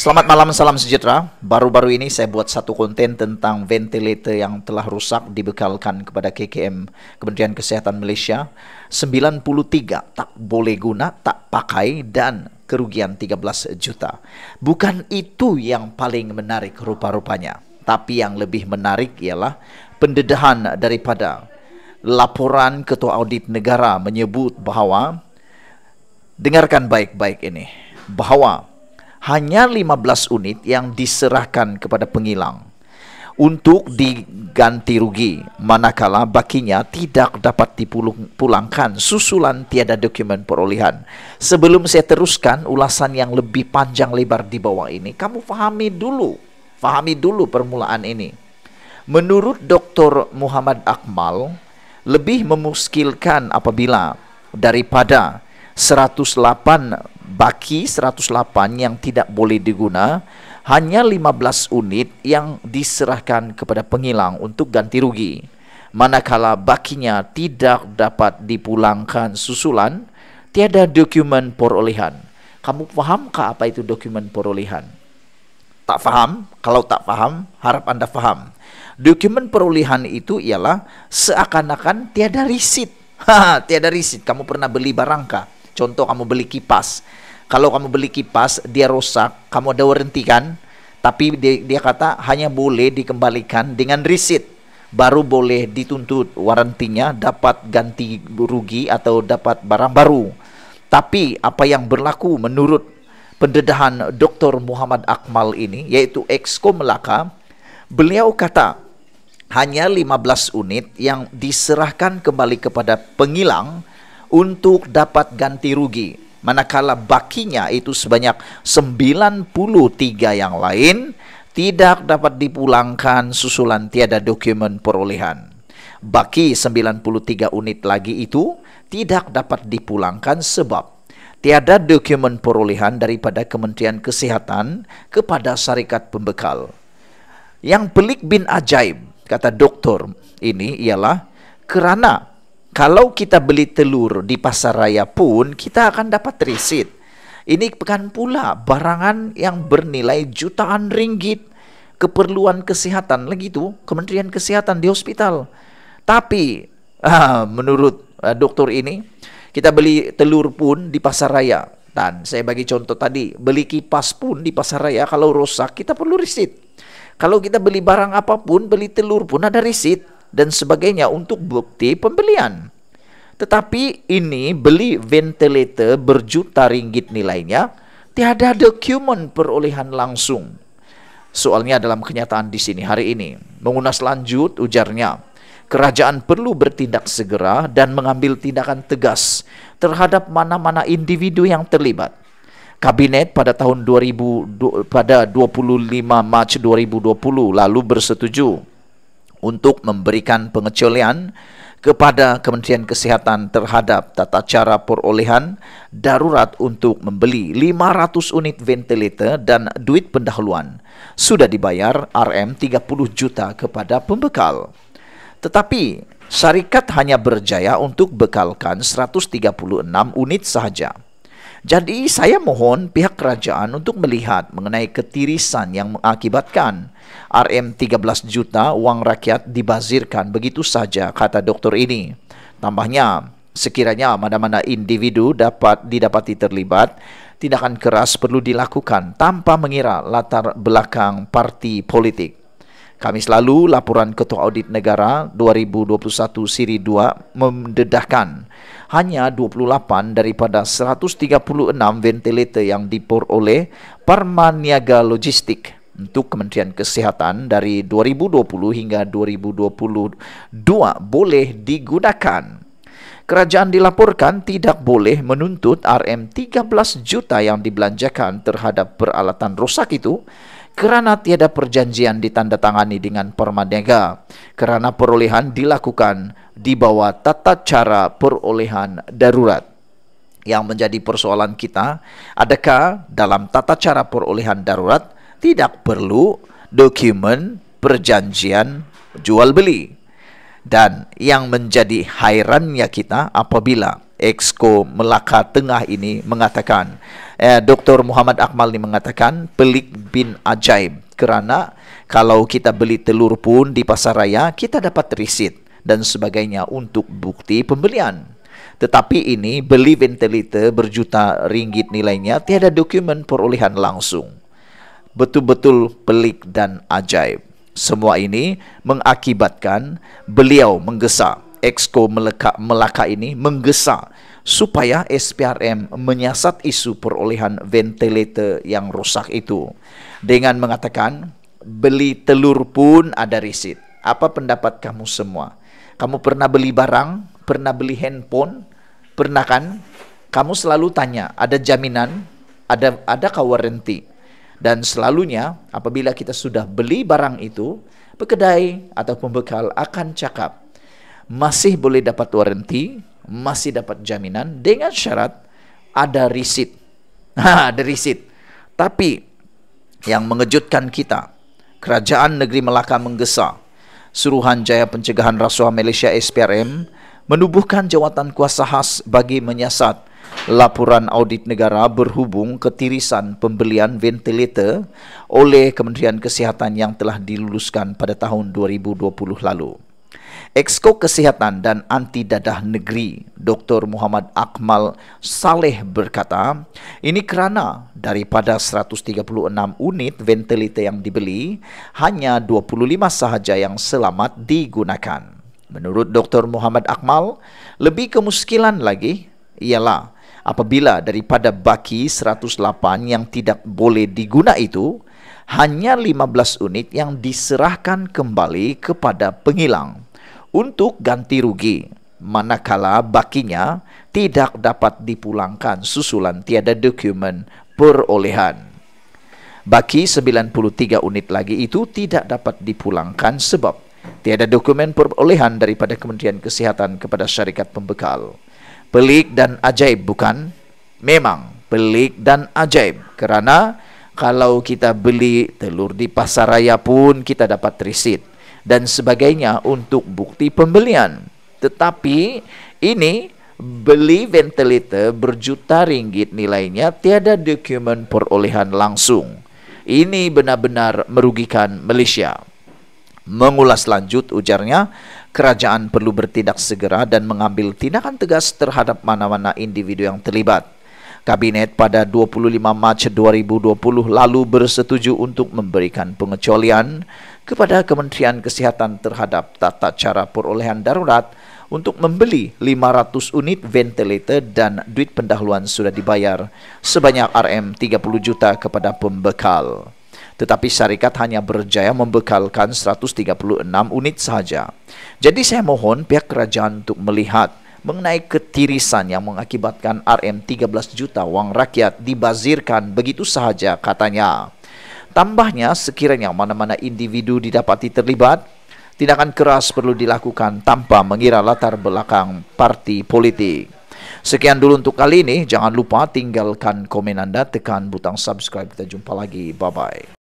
Selamat malam, salam sejahtera. Baru-baru ini saya buat satu konten tentang ventilator yang telah rusak dibekalkan kepada KKM Kementerian Kesehatan Malaysia. 93 tak boleh guna, tak pakai dan kerugian 13 juta. Bukan itu yang paling menarik rupa-rupanya. Tapi yang lebih menarik ialah pendedahan daripada laporan Ketua Audit Negara menyebut bahawa dengarkan baik-baik ini bahawa hanya 15 unit yang diserahkan kepada pengilang untuk diganti rugi manakala bakinya tidak dapat dipulangkan susulan tiada dokumen perolehan. Sebelum saya teruskan ulasan yang lebih panjang lebar di bawah ini, kamu fahami dulu, fahami dulu permulaan ini. Menurut Dr. Muhammad Akmal, lebih memuskilkan apabila daripada 108 baki 108 yang tidak boleh diguna, hanya 15 unit yang diserahkan kepada pengilang untuk ganti rugi. Manakala bakinya tidak dapat dipulangkan susulan, tiada dokumen perolehan. Kamu pahamkah apa itu dokumen perolehan? Tak paham Kalau tak paham harap Anda paham Dokumen perolehan itu ialah seakan-akan tiada risit. tiada risit. Kamu pernah beli barangkah? Contoh kamu beli kipas kalau kamu beli kipas dia rusak kamu ada warranty kan tapi dia, dia kata hanya boleh dikembalikan dengan risit baru boleh dituntut warantinya dapat ganti rugi atau dapat barang baru tapi apa yang berlaku menurut pendedahan Dr. Muhammad Akmal ini yaitu Exco Melaka beliau kata hanya 15 unit yang diserahkan kembali kepada pengilang untuk dapat ganti rugi manakala bakinya itu sebanyak 93 yang lain tidak dapat dipulangkan susulan tiada dokumen perolehan. Baki 93 unit lagi itu tidak dapat dipulangkan sebab tiada dokumen perolehan daripada Kementerian Kesehatan kepada syarikat pembekal. Yang pelik bin ajaib, kata doktor ini ialah kerana kalau kita beli telur di pasar raya pun kita akan dapat riset Ini bukan pula barangan yang bernilai jutaan ringgit keperluan kesehatan lagi itu Kementerian Kesehatan di hospital. Tapi ah, menurut ah, doktor dokter ini kita beli telur pun di pasar raya. Dan saya bagi contoh tadi, beli kipas pun di pasar raya kalau rusak kita perlu riset Kalau kita beli barang apapun, beli telur pun ada riset dan sebagainya untuk bukti pembelian. Tetapi ini beli ventilator berjuta ringgit nilainya, tiada dokumen perolehan langsung. Soalnya dalam kenyataan di sini hari ini. Mengunas lanjut ujarnya, kerajaan perlu bertindak segera dan mengambil tindakan tegas terhadap mana-mana individu yang terlibat. Kabinet pada tahun 2000 pada 25 Mac 2020 lalu bersetuju untuk memberikan pengecualian kepada Kementerian Kesehatan terhadap tata cara perolehan darurat untuk membeli 500 unit ventilator dan duit pendahuluan. Sudah dibayar RM 30 juta kepada pembekal. Tetapi syarikat hanya berjaya untuk bekalkan 136 unit sahaja. Jadi saya mohon pihak kerajaan untuk melihat mengenai ketirisan yang mengakibatkan RM13 juta wang rakyat dibazirkan begitu saja kata doktor ini. Tambahnya, sekiranya mana-mana individu dapat didapati terlibat, tindakan keras perlu dilakukan tanpa mengira latar belakang parti politik. Kami selalu laporan Ketua Audit Negara 2021 Siri 2 mendedahkan hanya 28 daripada 136 ventilator yang diperoleh Parmaniaga Logistik untuk Kementerian Kesihatan dari 2020 hingga 2022 boleh digunakan. Kerajaan dilaporkan tidak boleh menuntut RM13 juta yang dibelanjakan terhadap peralatan rosak itu Karena tiada perjanjian ditandatangani dengan permadega, karena perolehan dilakukan di bawah tata cara perolehan darurat yang menjadi persoalan kita, adakah dalam tata cara perolehan darurat tidak perlu dokumen perjanjian jual beli? Dan yang menjadi hairannya kita apabila Exco Melaka Tengah ini mengatakan eh, Dr. Muhammad Akmal ini mengatakan pelik bin ajaib kerana kalau kita beli telur pun di pasar raya kita dapat risit dan sebagainya untuk bukti pembelian. Tetapi ini beli ventilator berjuta ringgit nilainya tiada dokumen perolehan langsung. Betul-betul pelik dan ajaib. Semua ini mengakibatkan beliau menggesa Exco meleka, Melaka ini menggesa supaya SPRM menyiasat isu perolehan ventilator yang rusak itu dengan mengatakan beli telur pun ada risit. Apa pendapat kamu semua? Kamu pernah beli barang, pernah beli handphone, pernah kan? Kamu selalu tanya, ada jaminan, ada adakah warranty? Dan selalunya apabila kita sudah beli barang itu, pekedai atau pembekal akan cakap masih boleh dapat waranti, masih dapat jaminan dengan syarat ada receipt. Ha, ada receipt. Tapi yang mengejutkan kita, Kerajaan Negeri Melaka menggesa suruhan jaya Pencegahan Rasuah Malaysia SPRM menubuhkan jawatan kuasa khas bagi menyiasat laporan audit negara berhubung ketirisan pembelian ventilator oleh Kementerian Kesihatan yang telah diluluskan pada tahun 2020 lalu. Exko Kesihatan dan Anti Dadah Negeri Dr. Muhammad Akmal Saleh berkata, ini kerana daripada 136 unit ventilator yang dibeli, hanya 25 sahaja yang selamat digunakan. Menurut Dr. Muhammad Akmal, lebih kemuskilan lagi ialah apabila daripada baki 108 yang tidak boleh diguna itu, hanya 15 unit yang diserahkan kembali kepada pengilang. untuk ganti rugi manakala bakinya tidak dapat dipulangkan susulan tiada dokumen perolehan. Baki 93 unit lagi itu tidak dapat dipulangkan sebab tiada dokumen perolehan daripada Kementerian Kesehatan kepada syarikat pembekal. Pelik dan ajaib bukan? Memang pelik dan ajaib kerana kalau kita beli telur di pasar raya pun kita dapat risit dan sebagainya untuk bukti pembelian. Tetapi ini beli ventilator berjuta ringgit nilainya tiada dokumen perolehan langsung. Ini benar-benar merugikan Malaysia. Mengulas lanjut ujarnya, kerajaan perlu bertindak segera dan mengambil tindakan tegas terhadap mana-mana individu yang terlibat Kabinet pada 25 Mac 2020 lalu bersetuju untuk memberikan pengecualian kepada Kementerian Kesihatan terhadap tata cara perolehan darurat untuk membeli 500 unit ventilator dan duit pendahuluan sudah dibayar sebanyak RM30 juta kepada pembekal. Tetapi syarikat hanya berjaya membekalkan 136 unit sahaja. Jadi saya mohon pihak kerajaan untuk melihat mengenai ketirisan yang mengakibatkan RM 13 juta uang rakyat dibazirkan begitu saja katanya. Tambahnya sekiranya mana-mana individu didapati terlibat, tindakan keras perlu dilakukan tanpa mengira latar belakang parti politik. Sekian dulu untuk kali ini. Jangan lupa tinggalkan komen Anda, tekan butang subscribe. Kita jumpa lagi. Bye-bye.